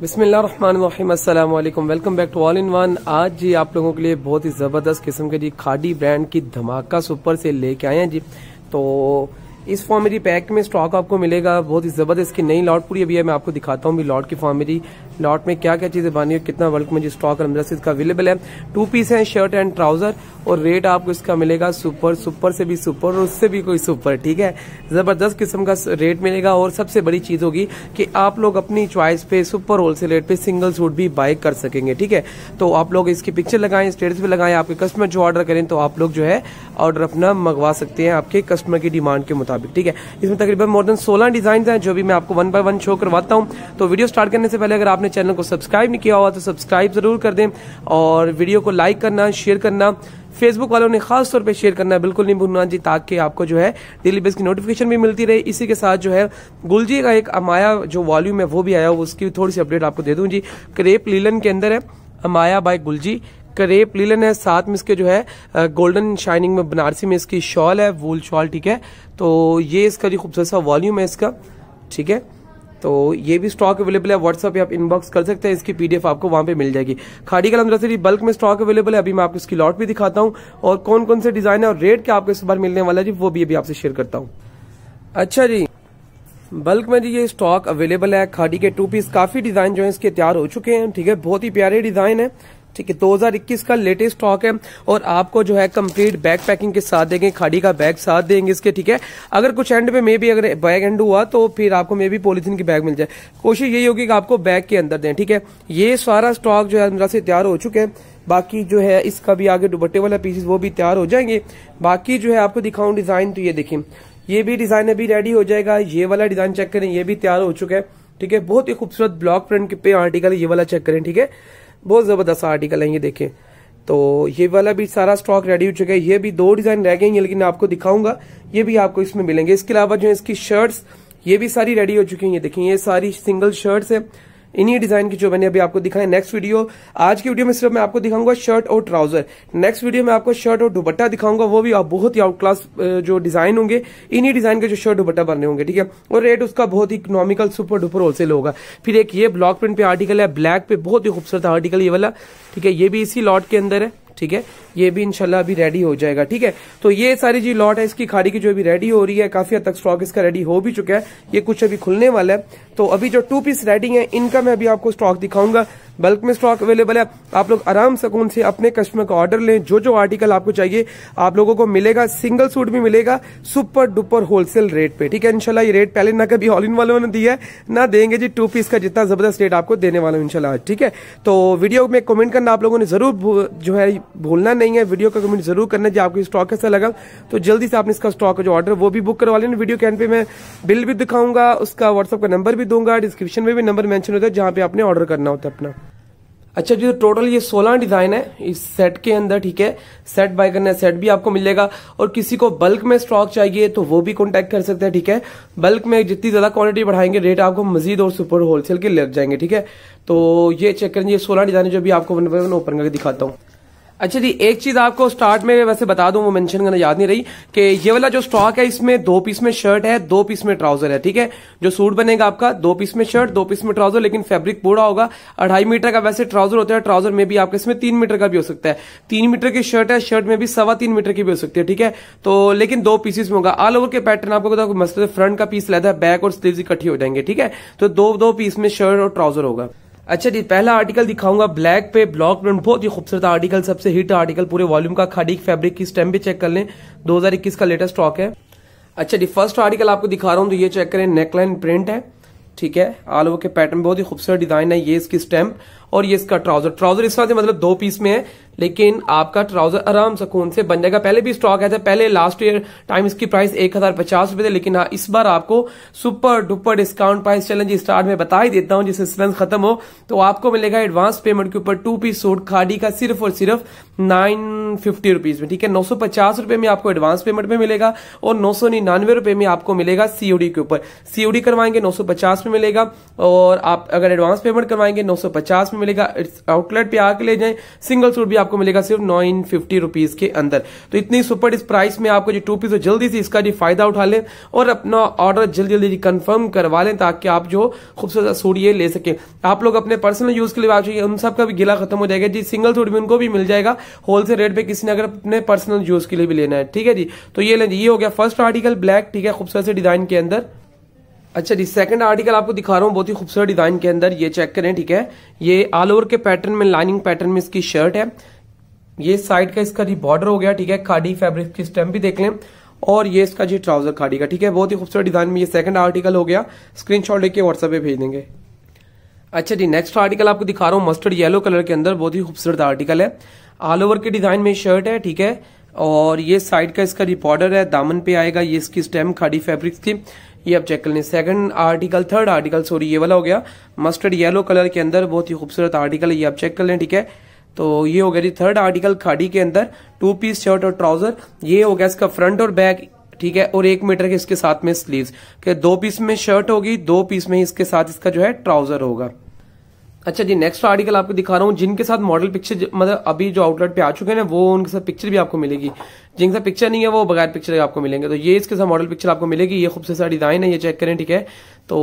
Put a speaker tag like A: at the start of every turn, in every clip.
A: बिस्मिल्लाम welcome back to all in one आज जी आप लोगों के लिए बहुत ही ज़बरदस्त किस्म के जी खाडी ब्रांड की धमाका सुपर से लेके आए हैं जी तो इस फॉर्मेरी पैक में स्टॉक आपको मिलेगा बहुत ही ज़बरदस्त की नई लॉट पूरी अभी है मैं आपको दिखाता हूँ लॉट की फॉर्मेरी लॉट में क्या क्या चीजें बनी है कितना वर्क में जो स्टॉक से इसका अवेलेबल है टू पीस है शर्ट एंड ट्राउजर और रेट आपको इसका मिलेगा सुपर सुपर से भी सुपर और उससे भी कोई सुपर ठीक है जबरदस्त किस्म का रेट मिलेगा और सबसे बड़ी चीज होगी कि आप लोग अपनी च्वाइस पे सुपर होलसेल रेट पे सिंगल सूट भी बाय कर सकेंगे ठीक है तो आप लोग इसकी पिक्चर लगाएं स्टेटस पे लगाएं आपके कस्टमर जो ऑर्डर करें तो आप लोग जो है ऑर्डर अपना मंगवा सकते हैं आपके कस्टमर की डिमांड के मुताबिक ठीक है इसमें तकरीबन मोर देन सोलह डिजाइन है जो भी मैं आपको वन बाय वन शो करवाता हूँ तो वीडियो स्टार्ट करने से पहले अगर आपने आपने चैनल को सब्सक्राइब नहीं किया हुआ तो सब्सक्राइब जरूर कर दें और वीडियो को लाइक करना शेयर करना फेसबुक वालों ने खास तौर पे शेयर करना है बिल्कुल नहीं भूलना जी ताकि आपको जो है डेली बेस की नोटिफिकेशन भी मिलती रहे इसी के साथ जो है गुलजी का एक अमाया जो वॉल्यूम है वो भी आया उसकी थोड़ी सी अपडेट आपको दे दूं जी क्रेप लीलन के अंदर है Amaya by Gulji crepe linen है साथ में इसके जो है गोल्डन शाइनिंग में बनारसी में इसकी शॉल है वूल शॉल ठीक है तो ये इसका जो खूबसूरत सा वॉल्यूम है इसका ठीक है तो ये भी स्टॉक अवेलेबल है व्हाट्सअप पे आप इनबॉक्स कर सकते हैं इसकी पीडीएफ आपको वहां पे मिल जाएगी खाड़ी कलम दरअसल बल्क में स्टॉक अवेलेबल है अभी मैं आपको इसकी लॉट भी दिखाता हूँ और कौन कौन से डिजाइन है और रेट क्या आपको इस बार मिलने वाला है जी वो भी अभी आपसे शेयर करता हूँ अच्छा जी बल्क में जी ये स्टॉक अवेलेबल है खाड़ी के टू पीस काफी डिजाइन जो है इसके तैयार हो चुके हैं ठीक है बहुत ही प्यारे डिजाइन है ठीक है 2021 का लेटेस्ट स्टॉक है और आपको जो है कंप्लीट बैग पैकिंग के साथ देंगे खाड़ी का बैग साथ देंगे इसके ठीक है अगर कुछ एंड में मे भी अगर बैग एंड हुआ तो फिर आपको मे भी पॉलिथिन की बैग मिल जाए कोशिश यही होगी कि आपको बैग के अंदर दें ठीक है ये सारा स्टॉक जो है मेरा से तैयार हो चुके हैं बाकी जो है इसका भी आगे दुबट्टे वाला पीसेस वो भी तैयार हो जाएंगे बाकी जो है आपको दिखाऊं डिजाइन तो ये देखें ये भी डिजाइन अभी रेडी हो जाएगा ये वाला डिजाइन चेक करें ये भी तैयार हो चुका है ठीक है बहुत ही खूबसूरत ब्लॉक प्रिंट पे आर्टिकल ये वाला चेक करें ठीक है बहुत ज़बरदस्त आर्टिकल है ये देखे तो ये वाला भी सारा स्टॉक रेडी हो चुका है ये भी दो डिज़ाइन रह गए हैं लेकिन आपको दिखाऊंगा ये भी आपको इसमें मिलेंगे इसके अलावा जो है इसकी शर्ट्स ये भी सारी रेडी हो चुकी हैं ये देखें ये सारी सिंगल शर्ट्स है इन्हीं डिजाइन की जो मैंने अभी आपको दिखाई नेक्स्ट वीडियो आज की वीडियो में सिर्फ मैं आपको दिखाऊंगा शर्ट और ट्राउजर नेक्स्ट वीडियो में आपको शर्ट और दुपट्टा दिखाऊंगा वो भी आप बहुत ही आउट क्लास जो डिजाइन होंगे इन्हीं डिजाइन के जो शर्ट दुपट्टा बने होंगे ठीक है और रेट उसका बहुत ही इकोनॉमिकल सुपर डुपर होलसेल होगा फिर एक ये ब्लॉक प्रिंट पे आर्टिकल है ब्लैक पे बहुत ही खूबसूरत आर्टिकल ये वाला ठीक है ये भी इसी लॉट के अंदर है ठीक है ये भी इनशाला अभी रेडी हो जाएगा ठीक है तो ये सारी जी लॉट है इसकी खाड़ी की जो अभी रेडी हो रही है काफी हद तक स्टॉक इसका रेडी हो भी चुका है ये कुछ अभी खुलने वाला है तो अभी जो टू पीस रेडी है इनका मैं अभी आपको स्टॉक दिखाऊंगा बल्क में स्टॉक अवेलेबल है आप लोग आराम सकून से अपने कस्टमर का ऑर्डर लें जो जो आर्टिकल आपको चाहिए आप लोगों को मिलेगा सिंगल सूट भी मिलेगा सुपर डुपर होलसेल रेट पे ठीक है इनशाला ये रेट पहले ना कभी ऑल इन वालों ने दिया है ना देंगे जी टू पीस का जितना जबरदस्त रेट आपको देने वाला हूँ इनशाला ठीक है तो वीडियो में कमेंट करना आप लोगों ने जरूर जो है भूलना नहीं है वीडियो का कमेंट जरूर करना जी आपको स्टॉक कैसा लगा तो जल्दी से आपने इसका स्टॉक जो ऑर्डर वो भी बुक करवा लेना वीडियो कैन पे मैं बिल भी दिखाऊंगा उसका व्हाट्सअप का नंबर भी दूंगा डिस्क्रिप्शन में भी नंबर मैंशन होता है जहाँ पे आपने ऑर्डर करना होता है अपना अच्छा जी तो टोटल ये सोलह डिजाइन है इस सेट के अंदर ठीक है सेट बाय करना है सेट भी आपको मिलेगा और किसी को बल्क में स्टॉक चाहिए तो वो भी कॉन्टेक्ट कर सकते हैं ठीक है बल्क में जितनी ज्यादा क्वांटिटी बढ़ाएंगे रेट आपको मजीद और सुपर होलसेल के लग जाएंगे ठीक है तो ये चेक करेंगे सोलह डिजाइन जो भी आपको ओपन करके दिखाता हूँ अच्छा जी एक चीज आपको स्टार्ट में वैसे बता दूं वो मेंशन करना याद नहीं रही कि ये वाला जो स्टॉक है इसमें दो पीस में शर्ट है दो पीस में ट्राउजर है ठीक है जो सूट बनेगा आपका दो पीस में शर्ट दो पीस में ट्राउजर लेकिन फैब्रिक पूरा होगा अढ़ाई मीटर का वैसे ट्राउजर होता है ट्राउजर में भी आपका इसमें तीन मीटर का भी हो सकता है तीन मीटर की शर्ट है शर्ट में भी सवा तीन मीटर की भी हो सकती है ठीक है तो लेकिन दो पीसेस में होगा ऑल ओवर के पैटर्न आपको मस्त फ्रंट का पीस लेता है बैक और स्लीव इकट्ठी हो जाएंगे ठीक है तो दो दो पीस में शर्ट और ट्राउजर होगा अच्छा जी पहला आर्टिकल दिखाऊंगा ब्लैक पे ब्लॉक प्रिंट बहुत ही खूबसूरत आर्टिकल सबसे हिट आर्टिकल पूरे वॉल्यूम का खाड़ी फैब्रिक की स्टैम्प भी चेक कर लें 2021 का लेटेस्ट स्टॉक है अच्छा जी फर्स्ट आर्टिकल आपको दिखा रहा हूँ तो ये चेक करें नेकलाइन प्रिंट है ठीक है आलो के पैटर्न बहुत ही खूबसूरत डिजाइन है ये इसकी स्टैम्प और ये इसका ट्राउजर ट्राउजर इस तरह से मतलब दो पीस में है लेकिन आपका ट्राउजर आराम सुकून से बन जाएगा पहले भी स्टॉक आया था पहले लास्ट ईयर टाइम इसकी प्राइस एक हजार पचास रुपए थे लेकिन हाँ इस बार आपको super duper discount price challenge start में बता ही देता हूं जिससे सिलेंस खत्म हो तो आपको मिलेगा एडवांस पेमेंट के ऊपर टू पीस सूट खाड़ी का सिर्फ और सिर्फ नाइन फिफ्टी रुपीज में ठीक है नौ सौ पचास रुपए में आपको एडवांस पेमेंट में मिलेगा और नौ सौ निन्यानवे रुपए में आपको मिलेगा सीओडी के ऊपर सीओडी करवाएंगे नौ सौ पचास में मिलेगा और आप अगर एडवांस पेमेंट करवाएंगे नौ सौ पचास में में मिलेगा इट्स आउटलेट पे आके ले जाए सिंगल सूट भी आपको मिलेगा सिर्फ नाइन फिफ्टी रुपीज के अंदर तो इतनी सुपर इस प्राइस में आपको जो टू पीस हो जल्दी से इसका जो फायदा उठा लें और अपना ऑर्डर जल्दी जल्दी कंफर्म करवा लें ताकि आप जो खूबसूरत सूट ये ले सकें आप लोग अपने पर्सनल यूज के लिए आप चाहिए उन सबका भी गिला खत्म हो जाएगा जी सिंगल सूट भी उनको भी मिल जाएगा होलसेल रेट पे किसी ने अगर अपने पर्सनल यूज के लिए भी लेना है ठीक है जी तो ये लें ये हो गया फर्स्ट आर्टिकल ब्लैक ठीक है खूबसूरत से डिजाइन के अंदर अच्छा जी सेकंड आर्टिकल आपको दिखा रहा हूँ बहुत ही खूबसूरत डिजाइन के अंदर ये चेक करें ठीक है ये ऑल ओवर के पैटर्न में लाइनिंग पैटर्न में इसकी शर्ट है ये साइड का इसका जी बॉर्डर हो गया ठीक है खाडी फैब्रिक की स्टेम भी देख लें और ये इसका जी ट्राउजर खाड़ी का ठीक है बहुत ही खूबसूरत डिजाइन में ये सेकंड आर्टिकल हो गया शॉट लेके व्हाट्सएप पे भेज देंगे अच्छा जी नेक्स्ट आर्टिकल आपको दिखा रहा हूँ मस्टर्ड येलो कलर के अंदर बहुत ही खूबसूरत आर्टिकल है ऑल ओवर के डिजाइन में शर्ट है ठीक है और ये साइड का इसका रिपोर्टर है दामन पे आएगा ये इसकी स्टेम खाड़ी फैब्रिक्स की ये आप चेक कर लें second article third article sorry ये वाला हो गया मस्टर्ड येलो कलर के अंदर बहुत ही खूबसूरत आर्टिकल है ये आप चेक कर लें ठीक है तो ये हो गया जी थर्ड आर्टिकल खाड़ी के अंदर टू पीस शर्ट और ट्राउजर ये हो गया इसका फ्रंट और बैक ठीक है और एक मीटर के इसके साथ में स्लीव के दो पीस में शर्ट होगी दो पीस में इसके साथ इसका जो है ट्राउजर होगा अच्छा जी नेक्स्ट आर्टिकल आपको दिखा रहा हूँ जिनके साथ मॉडल पिक्चर मतलब अभी जो आउटलेट पे आ चुके हैं वो उनके साथ पिक्चर भी आपको मिलेगी जिनका पिक्चर नहीं है वो बगैर पिक्चर के आपको मिलेंगे तो ये इसके साथ मॉडल पिक्चर आपको मिलेगी ये खूब से सा डिज़ाइन है ये चेक करें ठीक है तो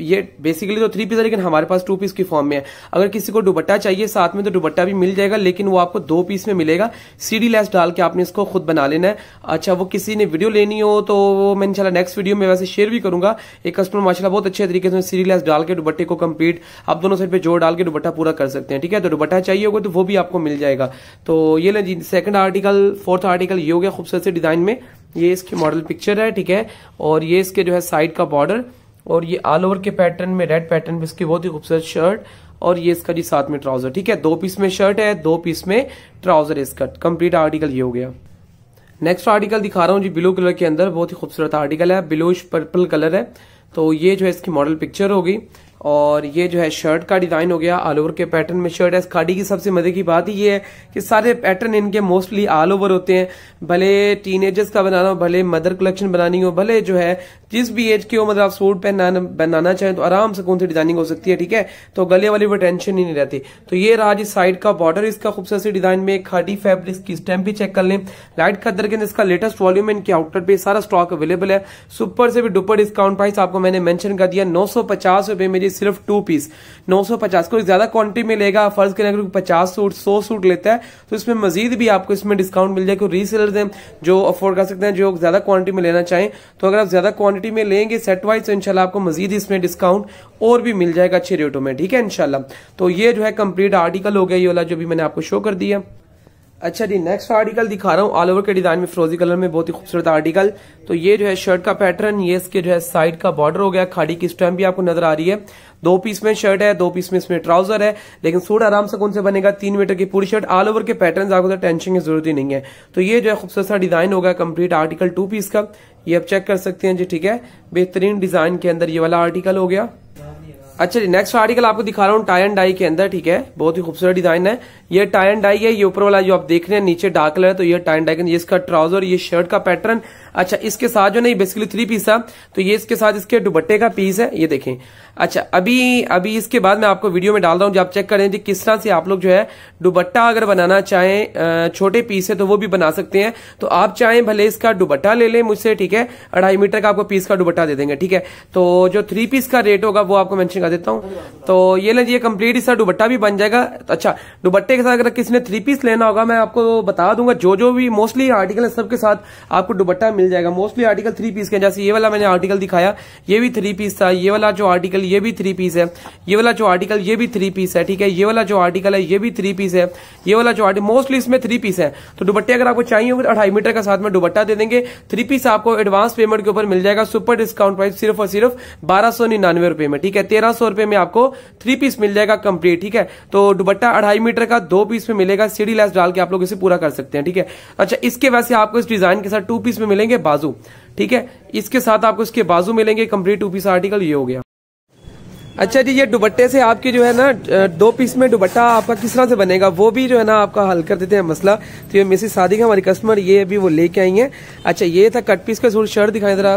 A: ये बेसिकली तो थ्री पीस है लेकिन हमारे पास टू पीस की फॉर्म में है अगर किसी को दुबट्टा चाहिए साथ में तो दुबट्टा भी मिल जाएगा लेकिन वो आपको दो पीस में मिलेगा सीडी लेस डाल के आपने इसको खुद बना लेना है अच्छा वो किसी ने वीडियो लेनी हो तो मैं इनशाला नेक्स्ट वीडियो में वैसे शेयर भी करूंगा एक कस्टमर माशाला बहुत अच्छे तरीके से सीडी लेस डाल के दुबट्टे को कम्प्लीट आप दोनों साइड पर जोर डाल के दुबट्टा पूरा कर सकते हैं ठीक है तो दुबट्टा चाहिए होगा तो वो भी आपको मिल जाएगा तो ये ना जी सेकंड आर्टिकल फोर्थ आर्टिकल ये हो गया खूबसूरत से डिजाइन में ये इसकी मॉडल पिक्चर है ठीक है और ये इसके जो है साइड का बॉर्डर और ये ऑल ओवर के पैटर्न में रेड पैटर्न में इसकी बहुत ही खूबसूरत शर्ट और ये इसका जी साथ में ट्राउजर ठीक है दो पीस में शर्ट है दो पीस में ट्राउजर इसका कंप्लीट आर्टिकल ये हो गया नेक्स्ट आर्टिकल दिखा रहा हूँ जी ब्लू कलर के अंदर बहुत ही खूबसूरत आर्टिकल है ब्लूश पर्पल कलर है तो ये जो है इसकी मॉडल पिक्चर होगी और ये जो है शर्ट का डिजाइन हो गया ऑल ओवर के पैटर्न में शर्ट है खाड़ी की सबसे मजे की बात ये है कि सारे पैटर्न इनके मोस्टली ऑल ओवर होते हैं भले टीनेजर्स का बनाना हो भले मदर कलेक्शन बनानी हो भले जो है जिस भी एज के हो मतलब आप सूट पहनाना बनाना चाहें तो आराम से कौन सी डिजाइनिंग हो सकती है ठीक है तो गले वाली वो टेंशन ही नहीं रहती तो ये रहा जी साइड का बॉर्डर इसका खूबसूरत डिजाइन में खाड़ी फेब्रिक की स्टैम्प भी चेक कर लें लाइट खदर के इसका लेटेस्ट वॉल्यूम इनके आउटर पे सारा स्टॉक अवेलेबल है सुपर से भी डुपर डिस्काउंट प्राइस आपको मैंने मैंशन कर दिया नौ सौ पचास रुपए मेरी लिए सिर्फ टू पीस 950 को ज्यादा क्वांटिटी में लेगा फर्ज करें अगर पचास सूट सौ सूट लेता है तो इसमें मजीद भी आपको इसमें डिस्काउंट मिल जाएगा रीसेलर्स हैं जो अफोर्ड कर सकते हैं जो ज्यादा क्वांटिटी में लेना चाहें तो अगर आप ज्यादा क्वांटिटी में लेंगे सेट वाइज तो इनशाला आपको मजीद इसमें डिस्काउंट और भी मिल जाएगा अच्छे रेटों में ठीक है इनशाला तो ये जो है कंप्लीट आर्टिकल हो गया ये वाला जो भी मैंने आपको शो कर दिया अच्छा जी नेक्स्ट आर्टिकल दिखा रहा हूँ ऑल ओवर के डिजाइन में फ्रोजी कलर में बहुत ही खूबसूरत आर्टिकल तो ये जो है शर्ट का पैटर्न ये इसके जो है साइड का बॉर्डर हो गया खाड़ी की स्टैम्प भी आपको नजर आ रही है दो पीस में शर्ट है दो पीस में इसमें ट्राउजर है लेकिन सूट आराम से कौन से बनेगा तीन मीटर की पूरी शर्ट ऑल ओवर के पैटर्न आपको टेंशन तो की जरूरत ही नहीं है तो ये जो है खूबसूरत सा डिजाइन होगा कम्प्लीट आर्टिकल टू पीस का ये आप चेक कर सकते हैं जी ठीक है बेहतरीन डिजाइन के अंदर ये वाला आर्टिकल हो गया अच्छा जी नेक्स्ट आर्टिकल आपको दिखा रहा हूँ टाई एंड डाई के अंदर ठीक है बहुत ही खूबसूरत डिजाइन है ये टाई एंड डाई है ये ऊपर वाला जो आप देख रहे हैं नीचे डार्क कलर है तो ये टाई एंड डाई ये इसका ट्राउजर ये शर्ट का पैटर्न अच्छा इसके साथ जो नहीं बेसिकली थ्री पीस था तो ये इसके साथ इसके दुबट्टे का पीस है ये देखें अच्छा अभी अभी इसके बाद मैं आपको वीडियो में डाल रहा हूँ जो आप चेक करें जी किस तरह से आप लोग जो है दुबट्टा अगर बनाना चाहें छोटे पीस है तो वो भी बना सकते हैं तो आप चाहें भले इसका दुबट्टा ले लें मुझसे ठीक है अढ़ाई मीटर का आपको पीस का दुबट्टा दे देंगे ठीक है तो जो थ्री पीस का रेट होगा वो आपको मैंशन कर देता हूँ तो ये लें ये कंप्लीट इसका दुबट्टा भी बन जाएगा अच्छा दुबट्टे के साथ अगर किसी ने थ्री पीस लेना होगा मैं आपको बता दूंगा जो जो भी मोस्टली आर्टिकल है सबके साथ आपको दुबट्टा मिल जाएगा मोस्टली आर्टिकल थ्री पीस के जैसे ये वाला मैंने आर्टिकल दिखाया ये भी थ्री पीस था ये वाला जो आर्टिकल ये भी थ्री पीस है ये वाला जो आर्टिकल ये भी थ्री पीस है ठीक है ये वाला जो आर्टिकल है ये भी थ्री पीस है ये वाला जो आर्टिकल मोस्टली इसमें थ्री पीस है तो दुपट्टे अगर आपको चाहिए होंगे तो अढ़ाई मीटर का साथ में दुपट्टा दे देंगे थ्री पीस आपको एडवांस पेमेंट के ऊपर मिल जाएगा सुपर डिस्काउंट प्राइस सिर्फ और सिर्फ बारह सौ निन्यानवे रुपए में ठीक है तेरह सौ रुपए में आपको थ्री पीस मिल जाएगा कंप्लीट ठीक है तो दुपट्टा अढ़ाई मीटर का दो पीस में मिलेगा सीढ़ी लेस डाल के आप लोग इसे पूरा कर सकते हैं ठीक है अच्छा इसके वैसे आपको इस डिजाइन के साथ टू पीस में मिलेंगे मिलेंगे बाजू ठीक है इसके साथ आपको इसके बाजू मिलेंगे कंप्लीट टू पीस आर्टिकल ये हो गया अच्छा जी ये दुबट्टे से आपके जो है ना दो पीस में दुबट्टा आपका किस तरह से बनेगा वो भी जो है ना आपका हल कर देते हैं मसला तो ये मिसेस सादिक हमारी कस्टमर ये अभी वो लेके आई हैं अच्छा ये था कट पीस का सूट शर्ट दिखाएं जरा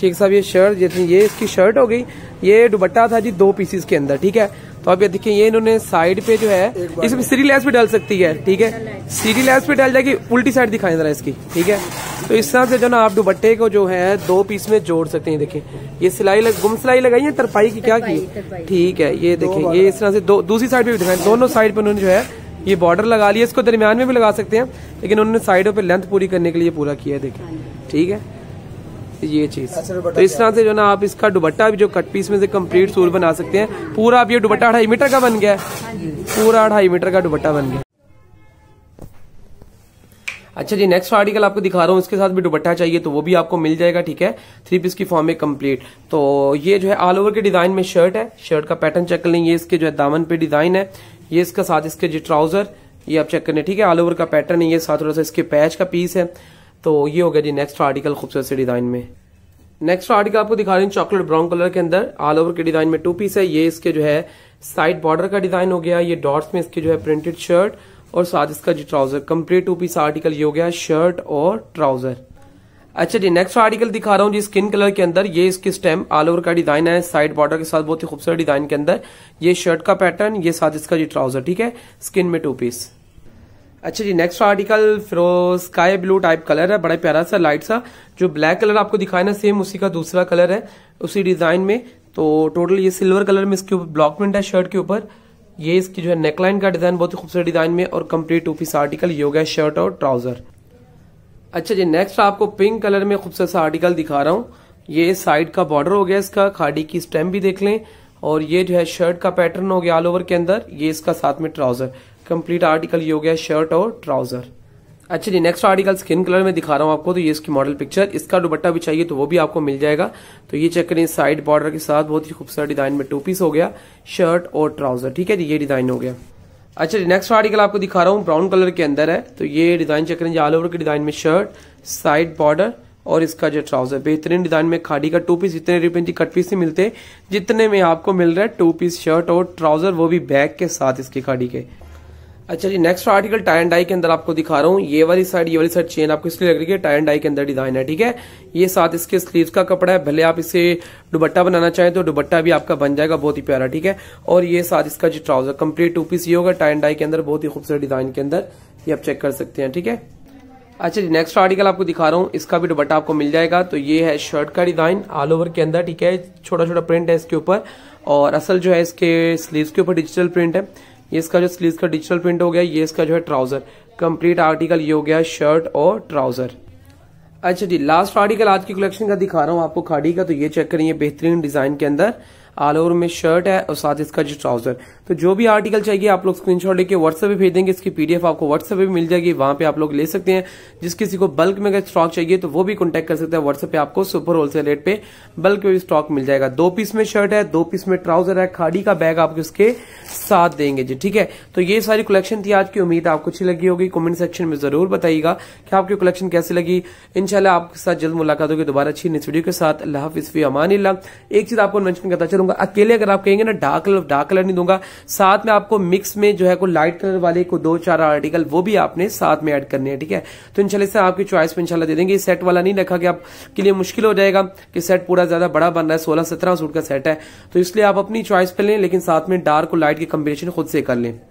A: शेख साहब ये शर्ट जितनी ये इसकी शर्ट हो गई ये दुबट्टा था जी दो पीसीस के अंदर ठीक है तो अब ये देखिए ये इन्होंने साइड पे जो है इसमें सीरी लेस भी डाल सकती है ठीक है सीरी लेस पे डाल जाएगी उल्टी साइड दिखाएं जरा इसकी ठीक है तो इस तरह से जो ना आप दुबट्टे को जो है दो पीस में जोड़ सकते हैं देखिए ये सिलाई लग, गुम सिलाई लगाई है तरपाई की क्या की ठीक है ये देखिए ये इस तरह से दो दूसरी साइड पे भी दिखाई दोनों साइड पे उन्होंने जो है ये बॉर्डर लगा लिया इसको दरमियान में भी लगा सकते हैं लेकिन उन्होंने साइडों पे लेंथ पूरी करने के लिए पूरा किया है देखिए हाँ ठीक है ये चीज तो इस तरह से जो ना आप इसका दुबट्टा भी जो कट पीस में से कंप्लीट सूट बना सकते हैं पूरा आप ये दुबट्टा अढ़ाई मीटर का बन गया पूरा अढ़ाई मीटर का दुबट्टा बन गया अच्छा जी नेक्स्ट आर्टिकल आपको दिखा रहा हूँ इसके साथ भी दुबट्टा चाहिए तो वो भी आपको मिल जाएगा ठीक है थ्री पीस की फॉर्म में कंप्लीट तो ये जो है ऑल ओवर के डिजाइन में शर्ट है शर्ट का पैटर्न चेक कर लें ये इसके जो है दामन पे डिजाइन है ये इसका साथ इसके जो ट्राउजर ये आप चेक करें ठीक है ऑल ओवर का पैटर्न है ये साथ थोड़ा सा इसके पैच का पीस है तो ये हो गया जी नेक्स्ट आर्टिकल खूबसूरत से डिजाइन में नेक्स्ट आर्टिकल आपको दिखा रही हूँ चॉकलेट ब्राउन कलर के अंदर ऑल ओवर के डिजाइन में टू पीस है ये इसके जो है साइड बॉर्डर का डिजाइन हो गया ये डॉट्स में इसके जो है प्रिंटेड शर्ट और साथ इसका जो trouser complete two piece article ये हो गया शर्ट और ट्राउजर अच्छा जी नेक्स्ट आर्टिकल दिखा रहा हूँ जी स्किन कलर के अंदर ये इसकी स्टेम ऑल ओवर का डिजाइन है साइड बॉर्डर के साथ बहुत ही खूबसूरत डिजाइन के अंदर ये शर्ट का पैटर्न ये साथ इसका जी ट्राउजर ठीक है स्किन में टू पीस अच्छा जी नेक्स्ट आर्टिकल फिर स्काई ब्लू टाइप कलर है बड़ा प्यारा सा लाइट सा जो ब्लैक कलर आपको दिखाया ना सेम उसी का दूसरा कलर है उसी डिजाइन में तो टोटल ये सिल्वर कलर में इसके ऊपर ब्लॉकमेंट है शर्ट के ऊपर ये इसकी जो है नेकलाइन का डिजाइन बहुत ही खूबसूरत डिजाइन में और कम्प्लीट टू पीस आर्टिकल ये हो गया शर्ट और ट्राउजर अच्छा जी नेक्स्ट आपको पिंक कलर में खूबसूरत सा आर्टिकल दिखा रहा हूँ ये साइड का बॉर्डर हो गया इसका खाड़ी की स्टेम भी देख लें और ये जो है शर्ट का पैटर्न हो गया ऑल ओवर के अंदर ये इसका साथ में ट्राउजर कंप्लीट आर्टिकल ये हो गया शर्ट और ट्राउजर अच्छा जी नेक्स्ट आर्टिकल स्किन कलर में दिखा रहा हूँ आपको तो ये इसकी मॉडल पिक्चर इसका दुबट्टा भी चाहिए तो वो भी आपको मिल जाएगा तो ये चेक करें साइड बॉर्डर के साथ बहुत ही खूबसूरत डिजाइन में टू पीस हो गया शर्ट और ट्राउजर ठीक है जी ये डिजाइन हो गया अच्छा जी नेक्स्ट आर्टिकल आपको दिखा रहा हूँ ब्राउन कलर के अंदर है तो ये डिजाइन चेक करें ऑल ओवर के डिजाइन में शर्ट साइड बॉर्डर और इसका जो ट्राउजर बेहतरीन डिजाइन में खाड़ी का टू पीस जितने रुपए की कट पीस नहीं मिलते जितने में आपको मिल रहा है टू पीस शर्ट और ट्राउजर वो भी बैग के साथ इसकी खाड़ी के अच्छा जी next article tie and dye के अंदर आपको दिखा रहा हूँ ये वाली साइड ये वाली साइड चेन आपको इसलिए लग रही है टाइन डाई के अंदर डिजाइन है ठीक है ये साथ इसके स्लीव का कपड़ा है भले आप इसे दुबट्टा बनाना चाहें तो दुबट्टा भी आपका बन जाएगा बहुत ही प्यारा ठीक है और ये साथ इसका जी ट्राउजर कम्प्लीट टू पीस ये होगा टाइन डाई के अंदर बहुत ही खूबसूरत डिजाइन के अंदर ये आप चेक कर सकते हैं ठीक है अच्छा जी नेक्स्ट आर्टिकल आपको दिखा रहा हूँ इसका भी दुबट्टा आपको मिल जाएगा तो ये है शर्ट का डिजाइन ऑल ओवर के अंदर ठीक है छोटा छोटा प्रिंट है इसके ऊपर और असल जो है इसके स्लीव के ऊपर डिजिटल प्रिंट है ये इसका जो स्लीव का डिजिटल प्रिंट हो गया ये इसका जो है ट्राउजर कंप्लीट आर्टिकल ये हो गया शर्ट और ट्राउजर अच्छा जी लास्ट आर्टिकल आज की कलेक्शन का दिखा रहा हूँ आपको खाड़ी का तो ये चेक करेंगे बेहतरीन डिजाइन के अंदर ऑल ओवर में शर्ट है और साथ इसका जो ट्राउजर तो जो भी आर्टिकल चाहिए आप लोग स्क्रीनशॉट लेके व्हाट्सएप पे भेज देंगे इसकी पीडीएफ आपको व्हाट्सएप पे मिल जाएगी वहां पे आप लोग ले सकते हैं जिस किसी को बल्क में अगर स्टॉक चाहिए तो वो भी कॉन्टेक्ट कर सकते हैं व्हाट्सएप पे आपको सुपर होलसेल रेट पे बल्क में भी स्टॉक मिल जाएगा दो पीस में शर्ट है दो पीस में ट्राउजर है खाड़ी का बैग आपको इसके साथ देंगे जी ठीक है तो ये सारी कलेक्शन थी आज की उम्मीद आपको अच्छी लगी होगी कॉमेंट सेक्शन में जरूर बताइएगा कि आपकी कलेक्शन कैसी लगी इनशाला आपके साथ जल्द मुलाकात होगी दोबारा अच्छी इस वीडियो के साथ अल्लाह हाफिज फी अमान एक चीज आपको मेंशन करता चलूंगा दूंगा अकेले अगर आप कहेंगे ना डार्क कलर डार्क कलर नहीं दूंगा साथ में आपको मिक्स में जो है को लाइट कलर वाले को दो चार आर्टिकल वो भी आपने साथ में ऐड करने हैं ठीक है तो इनशाला इससे आपकी चॉइस में इनशाला दे देंगे सेट वाला नहीं रखा गया आपके लिए मुश्किल हो जाएगा कि सेट पूरा ज्यादा बड़ा बन रहा है सोलह सत्रह सूट का सेट है तो इसलिए आप अपनी चॉइस पर लें लेकिन साथ में डार्क और लाइट की कम्बिनेशन खुद से कर लें